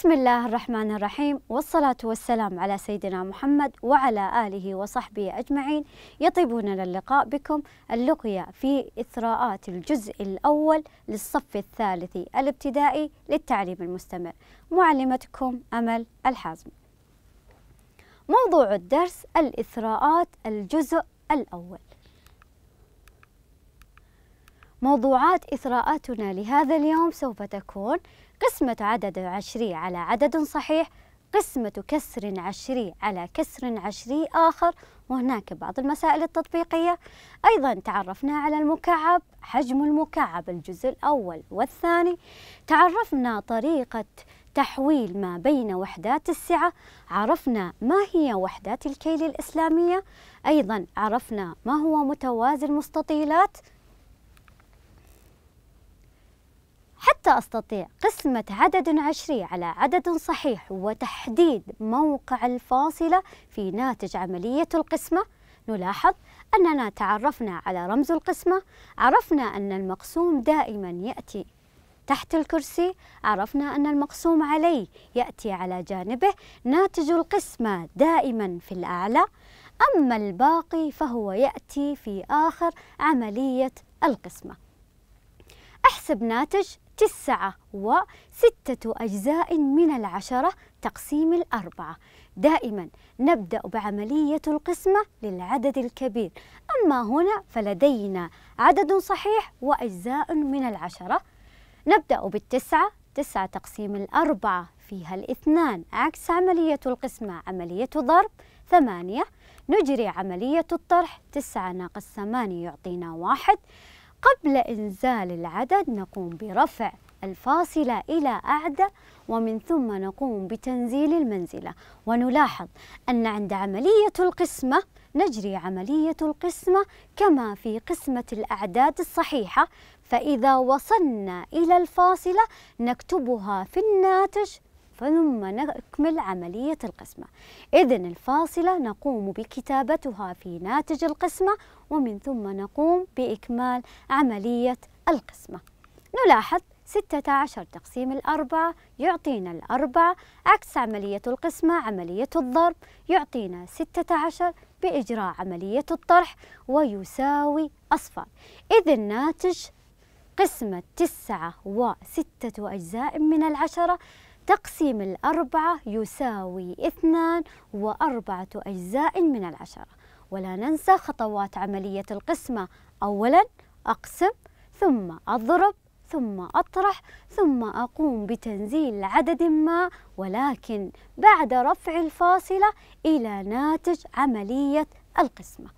بسم الله الرحمن الرحيم والصلاة والسلام على سيدنا محمد وعلى آله وصحبه أجمعين يطيبون اللقاء بكم اللقية في إثراءات الجزء الأول للصف الثالث الابتدائي للتعليم المستمر معلمتكم أمل الحازم موضوع الدرس الإثراءات الجزء الأول موضوعات إثراءاتنا لهذا اليوم سوف تكون قسمة عدد عشري على عدد صحيح قسمة كسر عشري على كسر عشري آخر وهناك بعض المسائل التطبيقية أيضا تعرفنا على المكعب حجم المكعب الجزء الأول والثاني تعرفنا طريقة تحويل ما بين وحدات السعة عرفنا ما هي وحدات الكيل الإسلامية أيضا عرفنا ما هو متوازي المستطيلات حتى أستطيع قسمة عدد عشري على عدد صحيح وتحديد موقع الفاصلة في ناتج عملية القسمة نلاحظ أننا تعرفنا على رمز القسمة عرفنا أن المقسوم دائما يأتي تحت الكرسي عرفنا أن المقسوم عليه يأتي على جانبه ناتج القسمة دائما في الأعلى أما الباقي فهو يأتي في آخر عملية القسمة احسب ناتج تسعة وستة أجزاء من العشرة تقسيم الأربعة دائما نبدأ بعملية القسمة للعدد الكبير أما هنا فلدينا عدد صحيح وأجزاء من العشرة نبدأ بالتسعة تسعة تقسيم الأربعة فيها الاثنان عكس عملية القسمة عملية ضرب ثمانية نجري عملية الطرح تسعة ناقص ثمانية يعطينا واحد قبل إنزال العدد نقوم برفع الفاصلة إلى أعلى ومن ثم نقوم بتنزيل المنزلة ونلاحظ أن عند عملية القسمة نجري عملية القسمة كما في قسمة الأعداد الصحيحة فإذا وصلنا إلى الفاصلة نكتبها في الناتج ثم نكمل عملية القسمة إذا الفاصلة نقوم بكتابتها في ناتج القسمة ومن ثم نقوم بإكمال عملية القسمة نلاحظ 16 تقسيم الأربعة يعطينا الأربعة عكس عملية القسمة عملية الضرب يعطينا 16 بإجراء عملية الطرح ويساوي أصفار إذا الناتج قسمة تسعة وستة أجزاء من العشرة تقسيم الأربعة يساوي اثنان وأربعة أجزاء من العشرة ولا ننسى خطوات عملية القسمة أولا أقسم ثم أضرب ثم أطرح ثم أقوم بتنزيل عدد ما ولكن بعد رفع الفاصلة إلى ناتج عملية القسمة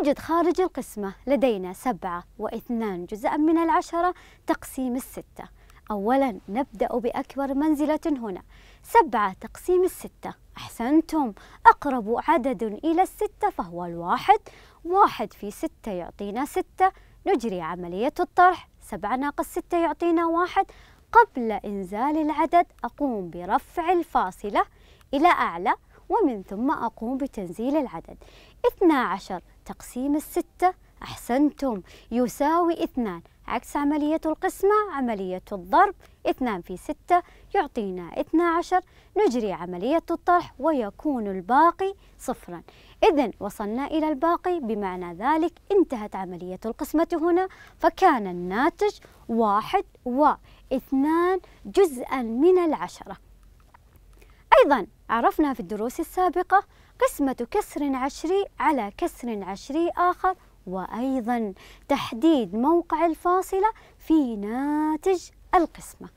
أوجد خارج القسمة لدينا سبعة واثنان جزءا من العشرة تقسيم الستة أولا نبدأ بأكبر منزلة هنا سبعة تقسيم الستة أحسنتم أقرب عدد إلى الستة فهو الواحد واحد في ستة يعطينا ستة نجري عملية الطرح سبعة ناقص ستة يعطينا واحد قبل إنزال العدد أقوم برفع الفاصلة إلى أعلى ومن ثم أقوم بتنزيل العدد عشر تقسيم الستة أحسنتم يساوي اثنان عكس عملية القسمة عملية الضرب 2 في 6 يعطينا 12 نجري عملية الطرح ويكون الباقي صفرا إذا وصلنا إلى الباقي بمعنى ذلك انتهت عملية القسمة هنا فكان الناتج واحد واثنان جزءا من العشرة أيضا عرفنا في الدروس السابقة قسمة كسر عشري على كسر عشري آخر وأيضا تحديد موقع الفاصلة في ناتج القسمة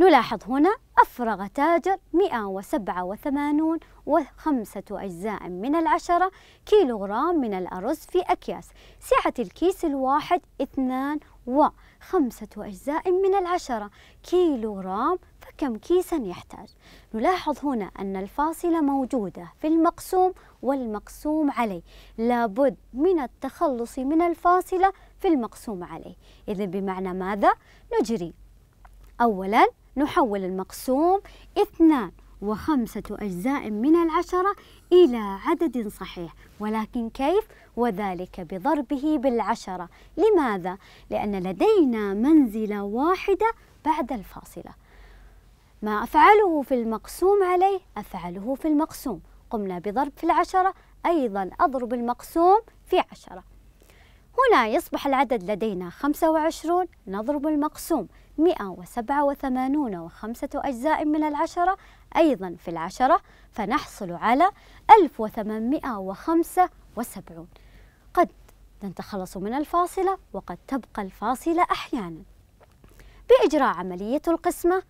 نلاحظ هنا أفرغ تاجر 187 وخمسة أجزاء من العشرة كيلوغرام من الأرز في أكياس سعة الكيس الواحد اثنان وخمسة أجزاء من العشرة كيلوغرام فكم كيسا يحتاج نلاحظ هنا أن الفاصلة موجودة في المقسوم والمقسوم عليه لابد من التخلص من الفاصلة في المقسوم عليه إذا بمعنى ماذا؟ نجري أولاً نحول المقسوم اثنان وخمسة أجزاء من العشرة إلى عدد صحيح ولكن كيف؟ وذلك بضربه بالعشرة لماذا؟ لأن لدينا منزلة واحدة بعد الفاصلة ما أفعله في المقسوم عليه أفعله في المقسوم قمنا بضرب في العشرة أيضا أضرب المقسوم في عشرة هنا يصبح العدد لدينا 25 نضرب المقسوم 187 وخمسة أجزاء من العشرة أيضا في العشرة فنحصل على 1875 قد نتخلص من الفاصلة وقد تبقى الفاصلة أحيانا بإجراء عملية القسمة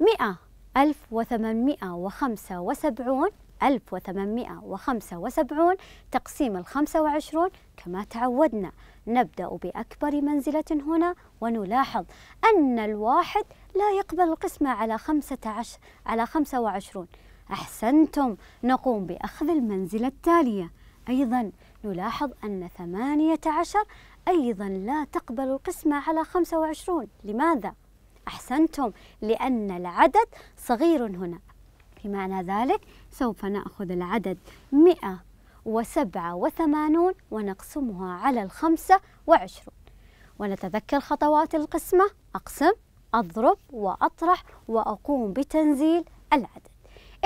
100 1875 1875 تقسيم ال 25 كما تعودنا نبدأ بأكبر منزلة هنا ونلاحظ أن الواحد لا يقبل القسمة على 15 على 25 أحسنتم نقوم بأخذ المنزلة التالية أيضا نلاحظ أن 18 أيضا لا تقبل القسمة على 25 لماذا؟ أحسنتم لأن العدد صغير هنا بمعنى ذلك سوف نأخذ العدد 187 ونقسمها على الخمسة وعشرون ونتذكر خطوات القسمة أقسم أضرب وأطرح وأقوم بتنزيل العدد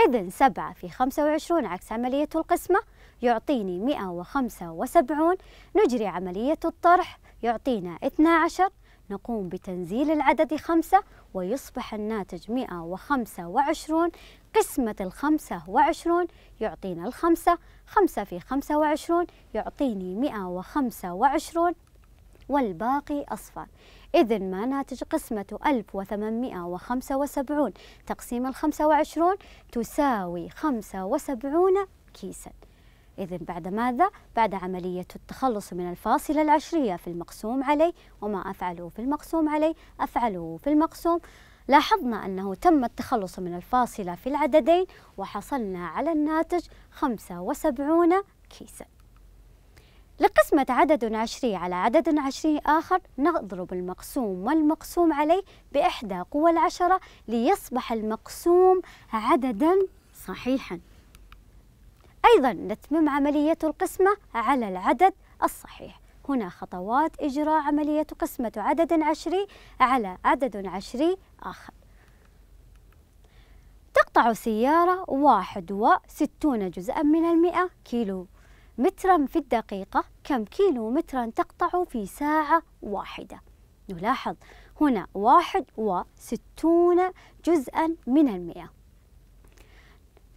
إذن سبعة في خمسة وعشرون عكس عملية القسمة يعطيني مئة وخمسة وسبعون نجري عملية الطرح يعطينا اثنا عشر نقوم بتنزيل العدد خمسة ويصبح الناتج 125 قسمة الخمسة وعشرون يعطينا الخمسة خمسة في خمسة وعشرون يعطيني مئة وخمسة وعشرون والباقي أصفر إذن ما ناتج قسمة 1875 تقسيم الخمسة وعشرون تساوي خمسة وسبعون كيساً إذا بعد ماذا؟ بعد عملية التخلص من الفاصلة العشرية في المقسوم عليه وما أفعله في المقسوم عليه أفعله في المقسوم لاحظنا أنه تم التخلص من الفاصلة في العددين وحصلنا على الناتج 75 كيساً لقسمة عدد عشري على عدد عشري آخر نضرب المقسوم والمقسوم عليه بإحدى قوى العشرة ليصبح المقسوم عددا صحيحا أيضا نتمم عملية القسمة على العدد الصحيح هنا خطوات إجراء عملية قسمة عدد عشري على عدد عشري آخر تقطع سيارة واحد وستون جزءا من المئة كيلو مترا في الدقيقة كم كيلو مترا تقطع في ساعة واحدة نلاحظ هنا واحد وستون جزءا من المئة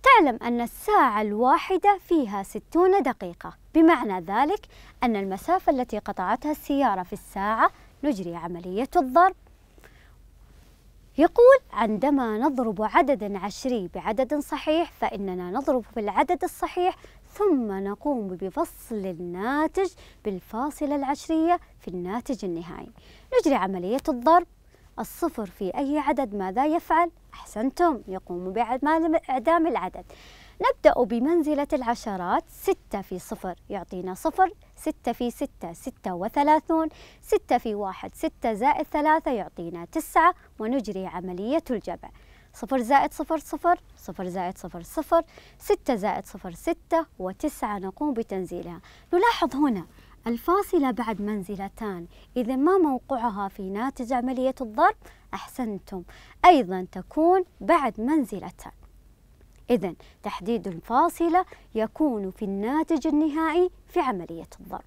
تعلم أن الساعة الواحدة فيها ستون دقيقة بمعنى ذلك أن المسافة التي قطعتها السيارة في الساعة نجري عملية الضرب يقول عندما نضرب عددا عشري بعدد صحيح فإننا نضرب بالعدد الصحيح ثم نقوم بفصل الناتج بالفاصلة العشرية في الناتج النهائي نجري عملية الضرب الصفر في أي عدد ماذا يفعل؟ أحسنتم يقوم بإعدام العدد نبدأ بمنزلة العشرات ستة في صفر يعطينا صفر ستة في ستة ستة وثلاثون ستة في واحد ستة زائد ثلاثة يعطينا تسعة ونجري عملية الجمع صفر زائد صفر صفر صفر زائد صفر صفر ستة زائد صفر ستة وتسعة نقوم بتنزيلها نلاحظ هنا الفاصلة بعد منزلتان إذا ما موقعها في ناتج عملية الضرب أحسنتم أيضا تكون بعد منزلتان إذا تحديد الفاصلة يكون في الناتج النهائي في عملية الضرب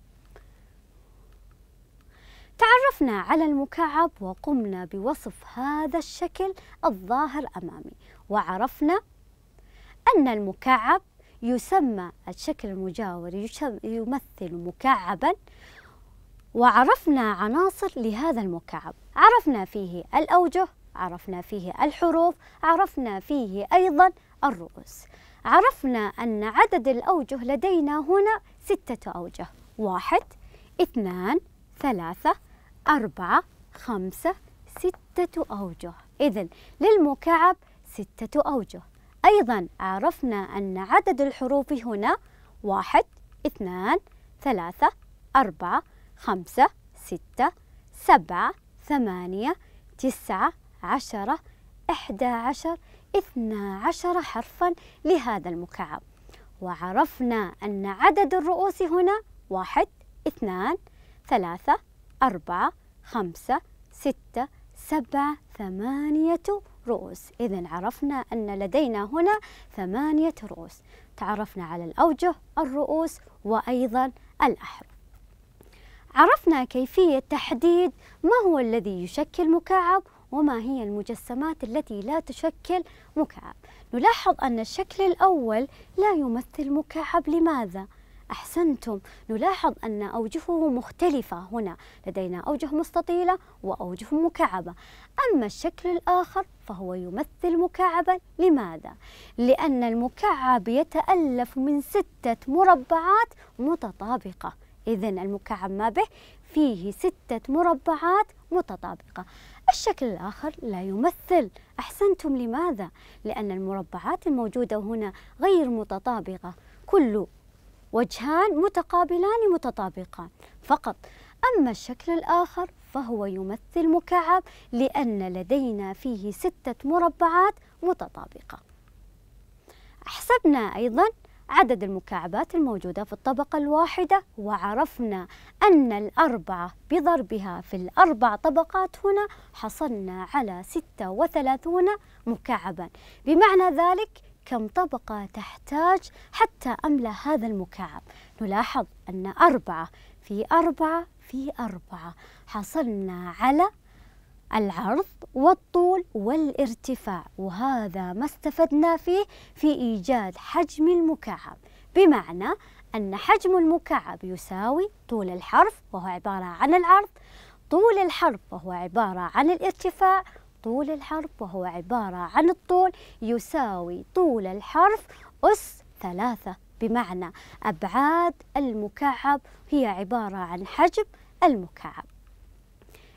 تعرفنا على المكعب وقمنا بوصف هذا الشكل الظاهر أمامي وعرفنا أن المكعب يسمى الشكل المجاور يمثل مكعبا وعرفنا عناصر لهذا المكعب عرفنا فيه الأوجه عرفنا فيه الحروف عرفنا فيه أيضا الرؤوس عرفنا أن عدد الأوجه لدينا هنا ستة أوجه واحد اثنان ثلاثة أربعة خمسة ستة أوجه إذن للمكعب ستة أوجه أيضا عرفنا أن عدد الحروف هنا واحد اثنان ثلاثة أربعة خمسة ستة سبعة ثمانية تسعة عشرة إحدى عشر اثنا عشر حرفا لهذا المكعب وعرفنا أن عدد الرؤوس هنا واحد اثنان ثلاثة أربعة خمسة ستة سبعة ثمانية رؤوس إذا عرفنا أن لدينا هنا ثمانية رؤوس تعرفنا على الأوجه الرؤوس وأيضا الأحرف عرفنا كيفية تحديد ما هو الذي يشكل مكعب وما هي المجسمات التي لا تشكل مكعب نلاحظ أن الشكل الأول لا يمثل مكعب لماذا؟ أحسنتم نلاحظ أن أوجهه مختلفة هنا لدينا أوجه مستطيلة وأوجه مكعبة أما الشكل الآخر فهو يمثل مكعبا لماذا؟ لأن المكعب يتألف من ستة مربعات متطابقة إذا المكعب ما به فيه ستة مربعات متطابقة الشكل الآخر لا يمثل أحسنتم لماذا؟ لأن المربعات الموجودة هنا غير متطابقة كل وجهان متقابلان متطابقان فقط أما الشكل الآخر فهو يمثل مكعب لأن لدينا فيه ستة مربعات متطابقة حسبنا أيضا عدد المكعبات الموجودة في الطبقة الواحدة وعرفنا أن الأربعة بضربها في الأربع طبقات هنا حصلنا على ستة وثلاثون مكعبا بمعنى ذلك كم طبقة تحتاج حتى أملأ هذا المكعب نلاحظ أن أربعة في أربعة في أربعة حصلنا على العرض والطول والارتفاع وهذا ما استفدنا فيه في إيجاد حجم المكعب بمعنى أن حجم المكعب يساوي طول الحرف وهو عبارة عن العرض طول الحرف وهو عبارة عن الارتفاع طول الحرف وهو عبارة عن الطول يساوي طول الحرف أس ثلاثة بمعنى أبعاد المكعب هي عبارة عن حجم المكعب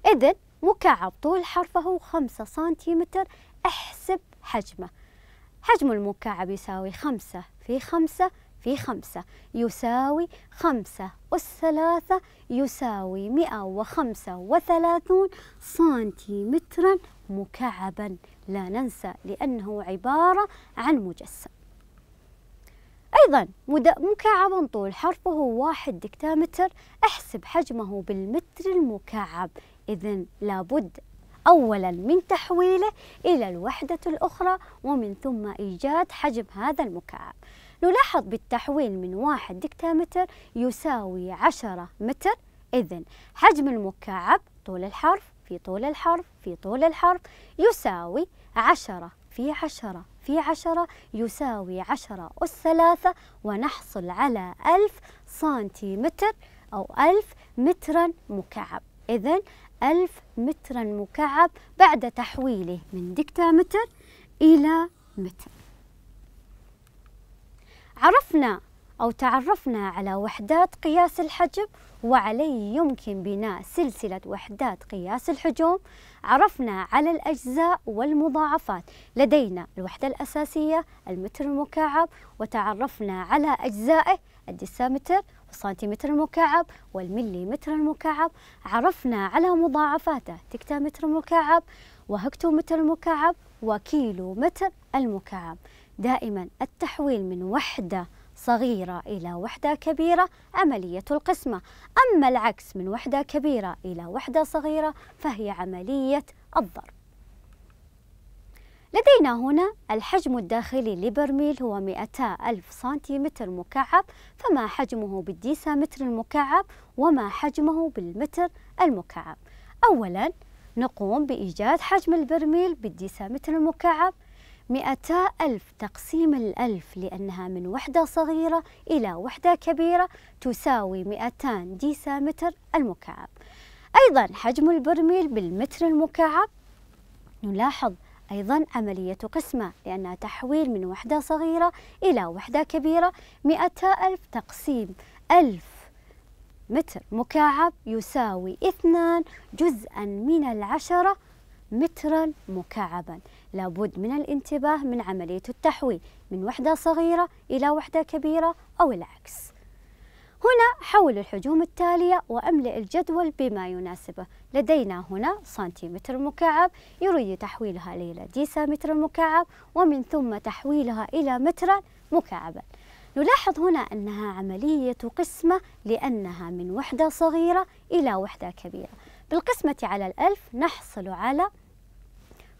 إذن مكعب طول حرفه خمسة سنتيمتر احسب حجمه حجم المكعب يساوي خمسة في خمسة في خمسة يساوي خمسة ثلاثة يساوي مئة وخمسة وثلاثون سنتيمترا مكعبا لا ننسى لأنه عبارة عن مجسم أيضا مكعب طول حرفه واحد دكتامتر احسب حجمه بالمتر المكعب إذا لابد أولا من تحويله إلى الوحدة الأخرى ومن ثم إيجاد حجم هذا المكعب نلاحظ بالتحويل من واحد دكتامتر يساوي عشرة متر إذا حجم المكعب طول الحرف في طول الحرف في طول الحرف يساوي عشرة في عشرة في عشرة يساوي عشرة أس ثلاثة ونحصل على ألف سنتيمتر أو ألف مترا مكعب إذا ألف مترا مكعب بعد تحويله من دكتامتر إلى متر عرفنا أو تعرفنا على وحدات قياس الحجم وعليه يمكن بناء سلسلة وحدات قياس الحجوم عرفنا على الأجزاء والمضاعفات لدينا الوحدة الأساسية المتر المكعب وتعرفنا على أجزائه الديسامتر والسنتيمتر المكعب والمليمتر المكعب عرفنا على مضاعفاته تكتامتر مكعب وهكتومتر مكعب وكيلو متر المكعب دائما التحويل من وحدة صغيرة إلى وحدة كبيرة عملية القسمة أما العكس من وحدة كبيرة إلى وحدة صغيرة فهي عملية الضرب لدينا هنا الحجم الداخلي لبرميل هو 200 ألف سنتيمتر مكعب فما حجمه بالديسامتر المكعب وما حجمه بالمتر المكعب أولا نقوم بإيجاد حجم البرميل بالديسامتر المكعب مئتا ألف تقسيم الألف لأنها من وحدة صغيرة إلى وحدة كبيرة تساوي 200 ديسامتر المكعب أيضا حجم البرميل بالمتر المكعب نلاحظ أيضا عملية قسمة لأنها تحويل من وحدة صغيرة إلى وحدة كبيرة مئتا ألف تقسيم ألف متر مكعب يساوي اثنان جزءا من العشرة مترا مكعبا لابد من الانتباه من عملية التحويل من وحدة صغيرة إلى وحدة كبيرة أو العكس هنا حول الحجوم التالية وأملئ الجدول بما يناسبه لدينا هنا سنتيمتر مكعب يريد تحويلها إلى ديسمتر مكعب ومن ثم تحويلها إلى مترا مكعبا نلاحظ هنا أنها عملية قسمة لأنها من وحدة صغيرة إلى وحدة كبيرة بالقسمة على الألف نحصل على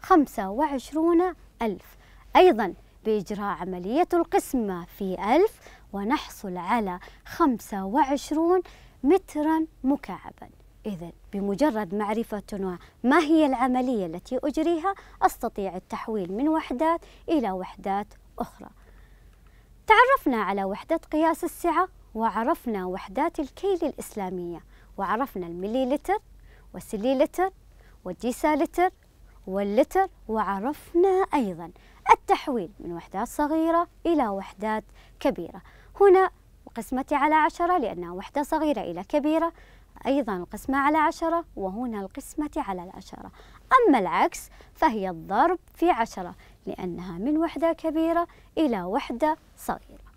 25 ألف أيضا بإجراء عملية القسمة في ألف ونحصل على 25 مترا مكعبا إذا بمجرد معرفة ما هي العملية التي أجريها أستطيع التحويل من وحدات إلى وحدات أخرى تعرفنا على وحدة قياس السعة وعرفنا وحدات الكيل الإسلامية وعرفنا المليلتر والسليلتر والديسالتر واللتر وعرفنا أيضا التحويل من وحدات صغيرة إلى وحدات كبيرة هنا قسمتي على عشرة لأنها وحدة صغيرة إلى كبيرة أيضا القسمة على عشرة وهنا القسمة على العشرة أما العكس فهي الضرب في عشرة لأنها من وحدة كبيرة إلى وحدة صغيرة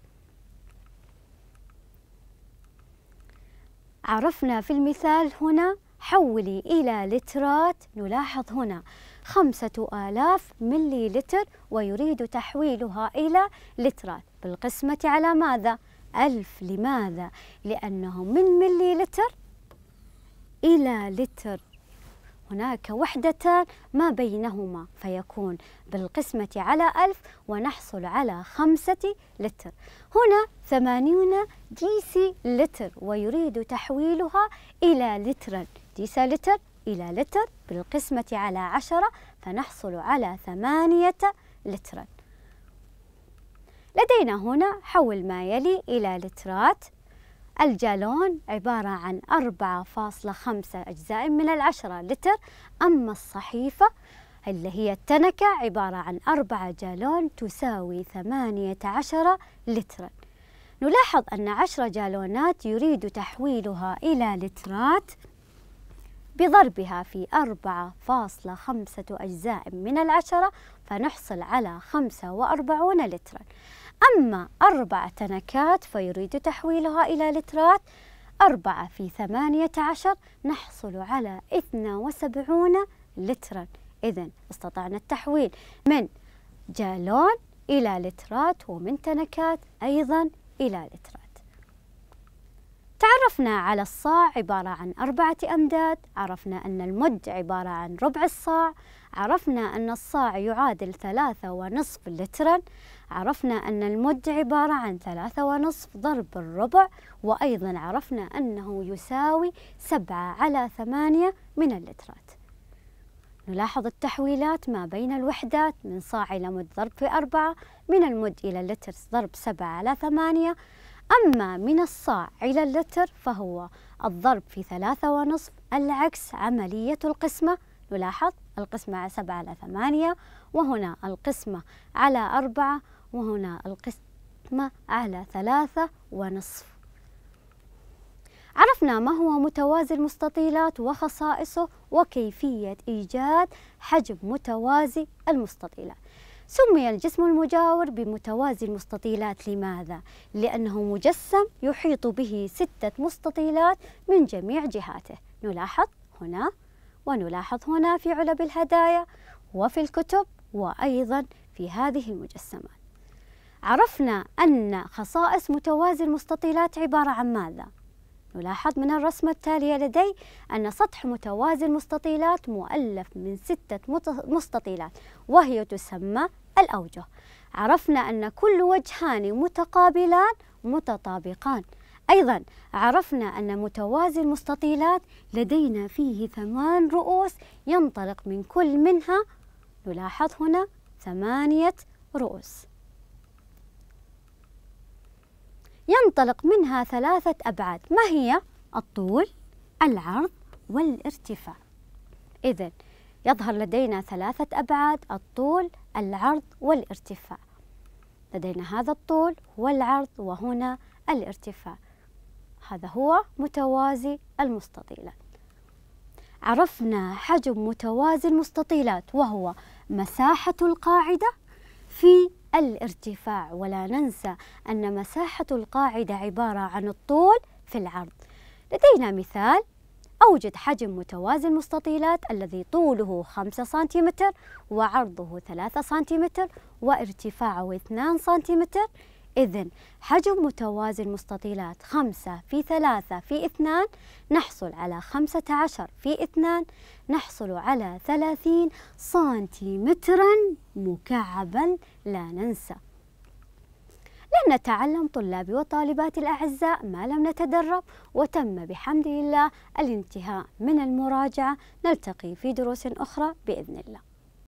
عرفنا في المثال هنا حولي إلى لترات نلاحظ هنا خمسة آلاف ملي لتر ويريد تحويلها إلى لترات بالقسمة على ماذا؟ ألف لماذا؟ لأنه من ملي لتر إلى لتر هناك وحدتان ما بينهما فيكون بالقسمة على ألف ونحصل على خمسة لتر هنا ثمانون ديسي لتر ويريد تحويلها إلى لترا ديسا لتر إلى لتر بالقسمة على عشرة فنحصل على ثمانية لترا لدينا هنا حول ما يلي إلى لترات الجالون عبارة عن 4.5 أجزاء من العشرة لتر أما الصحيفة اللي هي التنكة عبارة عن 4 جالون تساوي 18 لترا نلاحظ أن 10 جالونات يريد تحويلها إلى لترات بضربها في 4.5 أجزاء من العشرة فنحصل على 45 لترا أما أربع تنكات فيريد تحويلها إلى لترات أربعة في ثمانية عشر نحصل على 72 لترا إذا استطعنا التحويل من جالون إلى لترات ومن تنكات أيضا إلى لترات تعرفنا على الصاع عبارة عن أربعة أمداد عرفنا أن المد عبارة عن ربع الصاع عرفنا أن الصاع يعادل ثلاثة ونصف لترا عرفنا أن المد عبارة عن ثلاثة ونصف ضرب الربع وأيضا عرفنا أنه يساوي سبعة على ثمانية من اللترات نلاحظ التحويلات ما بين الوحدات من صاع إلى مد ضرب في أربعة من المد إلى اللتر ضرب سبعة على ثمانية أما من الصاع إلى اللتر فهو الضرب في ثلاثة ونصف العكس عملية القسمة نلاحظ القسمة على سبعة على ثمانية وهنا القسمة على أربعة وهنا القسمة على ثلاثة ونصف عرفنا ما هو متوازي المستطيلات وخصائصه وكيفية إيجاد حجم متوازي المستطيلات سمي الجسم المجاور بمتوازي المستطيلات لماذا؟ لأنه مجسم يحيط به ستة مستطيلات من جميع جهاته نلاحظ هنا ونلاحظ هنا في علب الهدايا وفي الكتب وأيضا في هذه المجسمات عرفنا أن خصائص متوازي المستطيلات عبارة عن ماذا؟ نلاحظ من الرسمة التالية لدي أن سطح متوازي المستطيلات مؤلف من ستة مستطيلات وهي تسمى الأوجه عرفنا أن كل وجهان متقابلان متطابقان أيضا عرفنا أن متوازي المستطيلات لدينا فيه ثمان رؤوس ينطلق من كل منها نلاحظ هنا ثمانية رؤوس ينطلق منها ثلاثة أبعاد ما هي؟ الطول العرض والارتفاع إذا يظهر لدينا ثلاثة أبعاد الطول العرض والارتفاع لدينا هذا الطول والعرض وهنا الارتفاع هذا هو متوازي المستطيلات عرفنا حجم متوازي المستطيلات وهو مساحة القاعدة في الارتفاع ولا ننسى أن مساحة القاعدة عبارة عن الطول في العرض لدينا مثال أوجد حجم متوازي المستطيلات الذي طوله 5 سنتيمتر وعرضه 3 سنتيمتر وارتفاعه 2 سنتيمتر إذا حجم متوازي المستطيلات خمسة في ثلاثة في اثنان نحصل على خمسة عشر في اثنان نحصل على ثلاثين سنتيمترا مكعبا لا ننسى لن نتعلم طلابي وطالباتي الأعزاء ما لم نتدرب وتم بحمد الله الانتهاء من المراجعة نلتقي في دروس أخرى بإذن الله